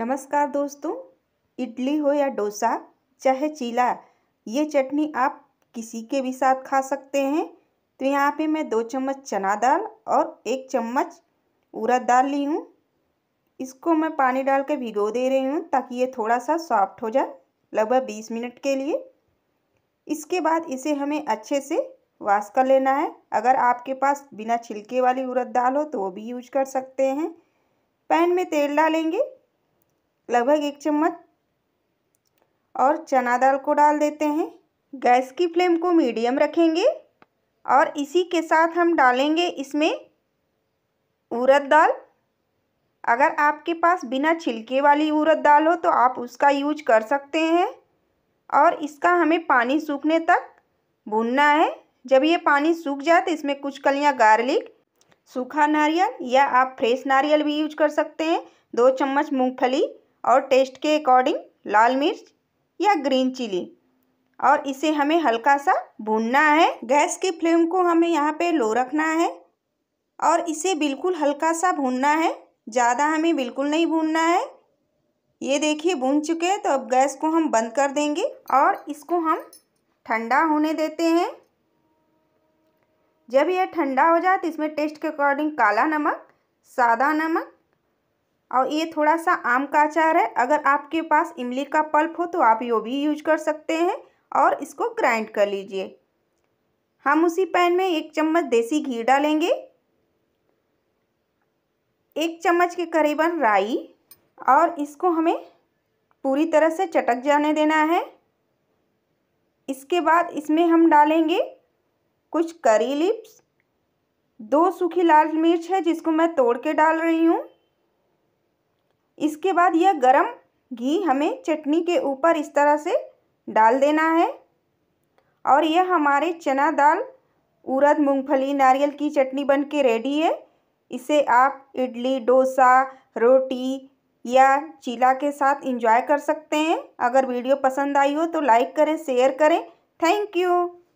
नमस्कार दोस्तों इडली हो या डोसा चाहे चीला ये चटनी आप किसी के भी साथ खा सकते हैं तो यहाँ पे मैं दो चम्मच चना दाल और एक चम्मच उड़द दाल ली हूँ इसको मैं पानी डाल के भिगो दे रही हूँ ताकि ये थोड़ा सा सॉफ्ट हो जाए लगभग बीस मिनट के लिए इसके बाद इसे हमें अच्छे से वाश कर लेना है अगर आपके पास बिना छिलके वाली उड़द दाल हो तो वो भी यूज कर सकते हैं पैन में तेल डालेंगे लगभग एक चम्मच और चना दाल को डाल देते हैं गैस की फ्लेम को मीडियम रखेंगे और इसी के साथ हम डालेंगे इसमें उरद दाल अगर आपके पास बिना छिलके वाली उरद दाल हो तो आप उसका यूज कर सकते हैं और इसका हमें पानी सूखने तक भूनना है जब ये पानी सूख जाए तो इसमें कुछ कलियाँ गार्लिक सूखा नारियल या आप फ्रेश नारियल भी यूज कर सकते हैं दो चम्मच मूंगफली और टेस्ट के अकॉर्डिंग लाल मिर्च या ग्रीन चिली और इसे हमें हल्का सा भूनना है गैस की फ्लेम को हमें यहाँ पे लो रखना है और इसे बिल्कुल हल्का सा भूनना है ज़्यादा हमें बिल्कुल नहीं भूनना है ये देखिए भून चुके हैं तो अब गैस को हम बंद कर देंगे और इसको हम ठंडा होने देते हैं जब यह ठंडा हो जाए तो इसमें टेस्ट के अकॉर्डिंग काला नमक सादा नमक और ये थोड़ा सा आम का अचार है अगर आपके पास इमली का पल्प हो तो आप यो भी यूज कर सकते हैं और इसको ग्राइंड कर लीजिए हम उसी पैन में एक चम्मच देसी घी डालेंगे एक चम्मच के करीबन राई और इसको हमें पूरी तरह से चटक जाने देना है इसके बाद इसमें हम डालेंगे कुछ करी लिप्स दो सूखी लाल मिर्च है जिसको मैं तोड़ के डाल रही हूँ इसके बाद यह गरम घी हमें चटनी के ऊपर इस तरह से डाल देना है और यह हमारे चना दाल उड़द मूंगफली नारियल की चटनी बन के रेडी है इसे आप इडली डोसा रोटी या चीला के साथ इंजॉय कर सकते हैं अगर वीडियो पसंद आई हो तो लाइक करें शेयर करें थैंक यू